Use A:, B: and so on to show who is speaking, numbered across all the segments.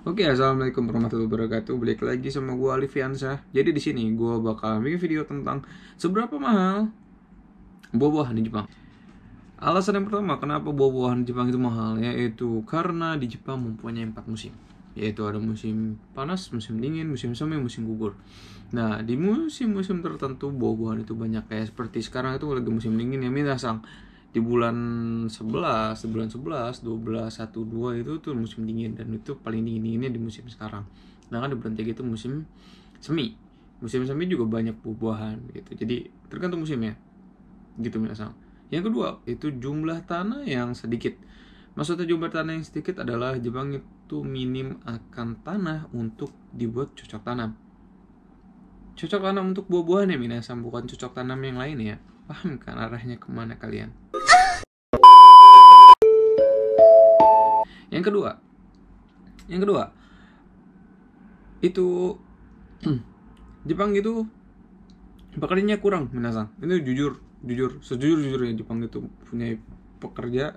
A: Oke, okay, assalamualaikum warahmatullahi wabarakatuh. Balik lagi sama gue Alifiansa. Jadi di sini gue bakal bikin video tentang seberapa mahal buah-buahan di Jepang. Alasan yang pertama kenapa buah-buahan di Jepang itu mahal yaitu karena di Jepang mempunyai empat musim yaitu ada musim panas, musim dingin, musim semi, musim gugur. Nah di musim-musim tertentu buah-buahan itu banyak kayak seperti sekarang itu lagi musim dingin ya minasang. sang di bulan 11, di bulan 11, 12, 1, 2 itu tuh musim dingin dan itu paling dingin-dinginnya di musim sekarang. Nah kan di bulan 3 itu musim semi. Musim semi juga banyak buah-buahan gitu. Jadi tergantung musimnya. Gitu minasang. Yang kedua itu jumlah tanah yang sedikit. Maksudnya jumlah tanah yang sedikit adalah Jepang itu minim akan tanah untuk dibuat cocok tanam. Cocok tanam untuk buah-buahan ya minasang, bukan cocok tanam yang lain ya. Paham kan arahnya kemana kalian? yang kedua yang kedua itu Jepang itu pekerjanya kurang minasan itu jujur jujur sejujur jujurnya Jepang itu punya pekerja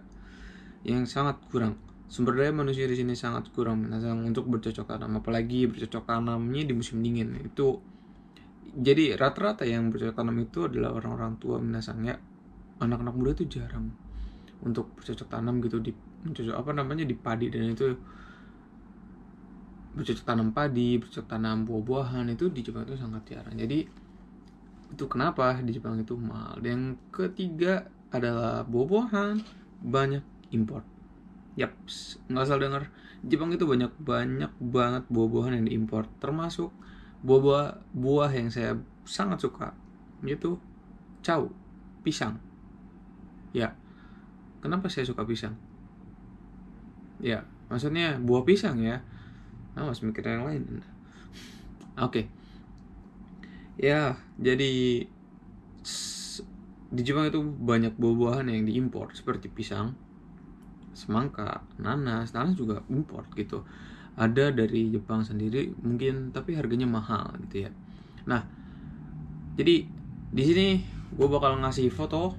A: yang sangat kurang sumber daya manusia di sini sangat kurang minasan untuk bercocok tanam apalagi bercocok tanamnya di musim dingin itu jadi rata-rata yang bercocok tanam itu adalah orang-orang tua minasan ya. anak-anak muda itu jarang untuk bercocok tanam gitu di mencocok apa namanya di padi dan itu bercocok tanam padi, bercocok tanam buah-buahan itu di Jepang itu sangat jarang. Jadi itu kenapa di Jepang itu mahal. Dan yang ketiga adalah buah-buahan banyak import. Yaps, nggak salah dengar Jepang itu banyak banyak banget buah-buahan yang diimpor, termasuk buah-buah buah yang saya sangat suka yaitu caw pisang. Ya, kenapa saya suka pisang? ya maksudnya buah pisang ya harus mikir yang lain oke okay. ya jadi di Jepang itu banyak buah-buahan yang diimpor seperti pisang semangka nanas nanas juga impor gitu ada dari Jepang sendiri mungkin tapi harganya mahal gitu ya nah jadi di sini gue bakal ngasih foto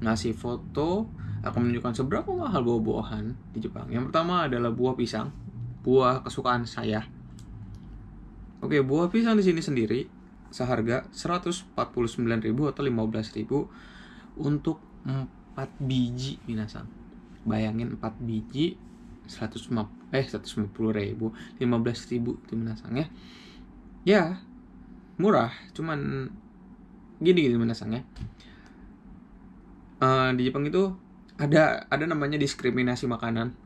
A: ngasih foto Aku menunjukkan seberapa mahal buah-buahan di Jepang. Yang pertama adalah buah pisang, buah kesukaan saya. Oke, buah pisang di sini sendiri seharga 149.000 atau 15.000 untuk 4 biji minasang. Bayangin 4 biji 150 eh 150.000, ribu 15 itu minasang ya ya murah cuman gini gini minasang ya uh, eh, di Jepang itu ada ada namanya diskriminasi makanan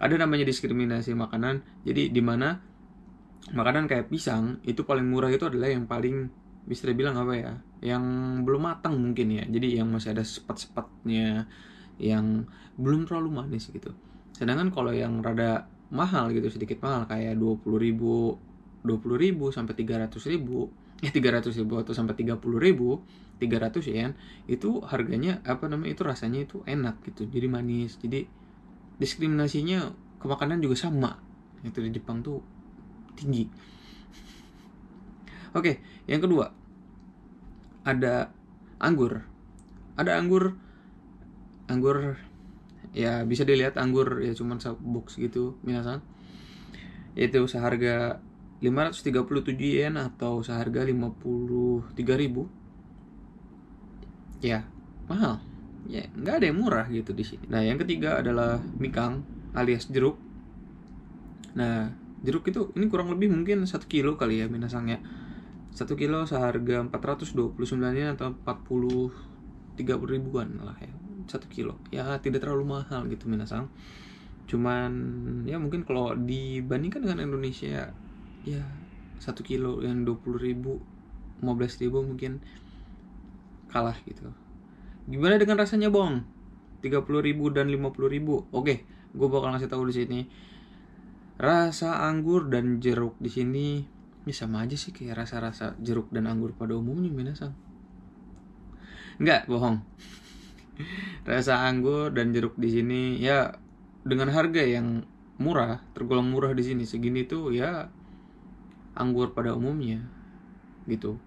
A: ada namanya diskriminasi makanan jadi di mana makanan kayak pisang itu paling murah itu adalah yang paling bisa dibilang apa ya yang belum matang mungkin ya jadi yang masih ada sepat-sepatnya yang belum terlalu manis gitu sedangkan kalau yang rada mahal gitu sedikit mahal kayak 20 ribu 20 ribu sampai 300 ribu ya eh, 300 ribu atau sampai 30 ribu 300 yen itu harganya apa namanya itu rasanya itu enak gitu jadi manis jadi diskriminasinya ke makanan juga sama itu di Jepang tuh tinggi oke yang kedua ada anggur ada anggur anggur ya bisa dilihat anggur ya cuman box gitu minasan itu seharga 537 yen atau seharga ribu, ya mahal ya nggak ada yang murah gitu di sini nah yang ketiga adalah mikang alias jeruk nah jeruk itu ini kurang lebih mungkin satu kilo kali ya minasangnya satu kilo seharga 429 yen atau 40 30 ribuan lah ya satu kilo ya tidak terlalu mahal gitu minasang cuman ya mungkin kalau dibandingkan dengan Indonesia ya satu kilo yang dua puluh ribu lima belas ribu mungkin kalah gitu gimana dengan rasanya bong tiga puluh ribu dan lima puluh ribu oke gue bakal ngasih tahu di sini rasa anggur dan jeruk di sini ini ya sama aja sih kayak rasa-rasa jeruk dan anggur pada umumnya minasang enggak bohong rasa anggur dan jeruk di sini ya dengan harga yang murah tergolong murah di sini segini tuh ya anggur pada umumnya gitu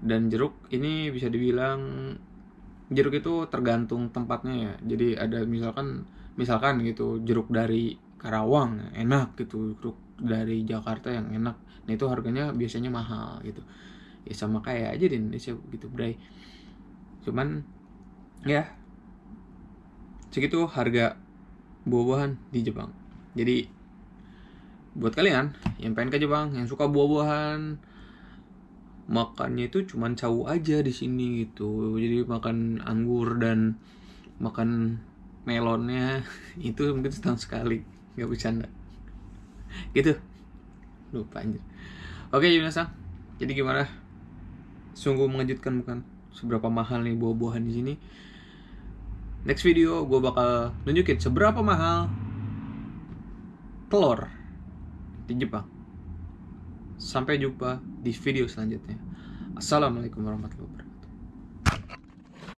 A: dan jeruk ini bisa dibilang jeruk itu tergantung tempatnya ya jadi ada misalkan misalkan gitu jeruk dari Karawang enak gitu jeruk dari Jakarta yang enak nah itu harganya biasanya mahal gitu ya sama kayak aja di Indonesia gitu bray cuman ya segitu harga buah-buahan di Jepang jadi buat kalian yang pengen ke Jepang, yang suka buah-buahan, makannya itu cuman cawu aja di sini gitu. Jadi makan anggur dan makan melonnya itu mungkin setahun sekali, nggak bercanda. Gitu. Lupa aja Oke, Yunasa. Jadi gimana? Sungguh mengejutkan bukan? Seberapa mahal nih buah-buahan di sini? Next video gue bakal nunjukin seberapa mahal telur di Jepang. Sampai jumpa di video selanjutnya. Assalamualaikum warahmatullahi wabarakatuh.